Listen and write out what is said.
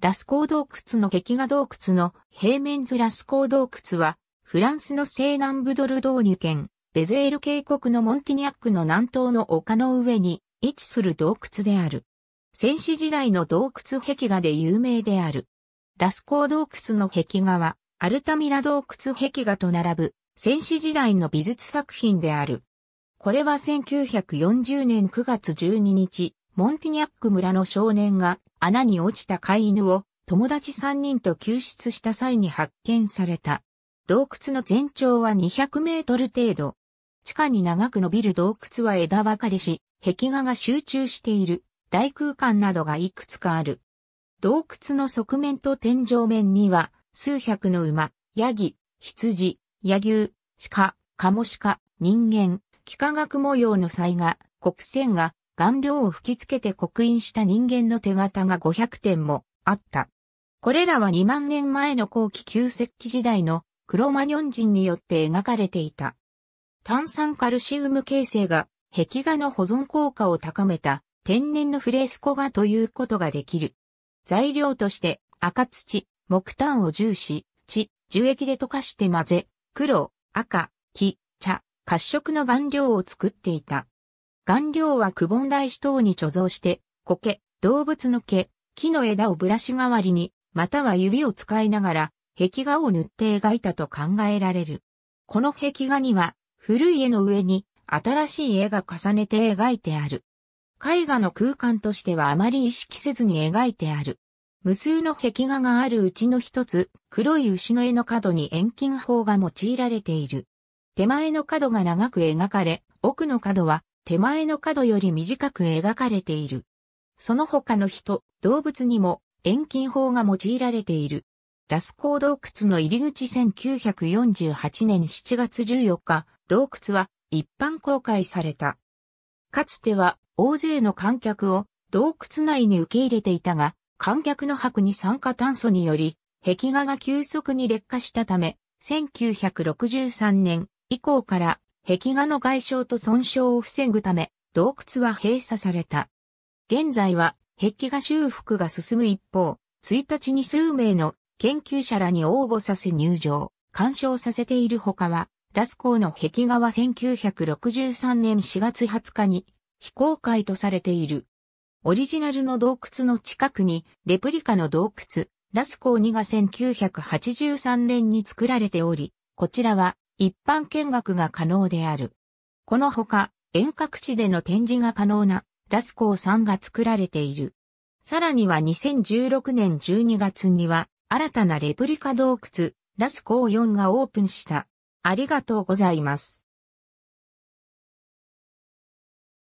ラスコー洞窟の壁画洞窟の平面図ラスコー洞窟は、フランスの西南部ドルドーニュ県、ベゼール渓谷のモンティニャックの南東の丘の上に位置する洞窟である。戦死時代の洞窟壁画で有名である。ラスコー洞窟の壁画は、アルタミラ洞窟壁画と並ぶ、戦死時代の美術作品である。これは1940年9月12日、モンティニャック村の少年が穴に落ちた飼い犬を友達3人と救出した際に発見された。洞窟の全長は200メートル程度。地下に長く伸びる洞窟は枝分かれし、壁画が集中している大空間などがいくつかある。洞窟の側面と天井面には数百の馬、ヤギ、羊、野牛、鹿、カモシカ、人間、幾何学模様の際が、黒線が顔料を吹き付けて刻印した人間の手形が500点もあった。これらは2万年前の後期旧石器時代のクロマニョン人によって描かれていた。炭酸カルシウム形成が壁画の保存効果を高めた天然のフレスコ画ということができる。材料として赤土、木炭を重視、地、樹液で溶かして混ぜ、黒、赤、木、茶、褐色の顔料を作っていた。顔料はくぼん大師等に貯蔵して、苔、動物の毛、木の枝をブラシ代わりに、または指を使いながら、壁画を塗って描いたと考えられる。この壁画には、古い絵の上に新しい絵が重ねて描いてある。絵画の空間としてはあまり意識せずに描いてある。無数の壁画があるうちの一つ、黒い牛の絵の角に遠近法が用いられている。手前の角が長く描かれ、奥の角は手前の角より短く描かれている。その他の人、動物にも遠近法が用いられている。ラスコー洞窟の入り口1948年7月14日、洞窟は一般公開された。かつては大勢の観客を洞窟内に受け入れていたが、観客の白に酸化炭素により、壁画が急速に劣化したため、1963年以降から壁画の外傷と損傷を防ぐため、洞窟は閉鎖された。現在は、壁画修復が進む一方、1日に数名の研究者らに応募させ入場、鑑賞させているほかは、ラスコーの壁画は1963年4月20日に非公開とされている。オリジナルの洞窟の近くにレプリカの洞窟、ラスコー2が1983年に作られており、こちらは一般見学が可能である。このほか、遠隔地での展示が可能なラスコーさんが作られている。さらには2016年12月には、新たなレプリカ洞窟、ラスコー4がオープンした。ありがとうございます。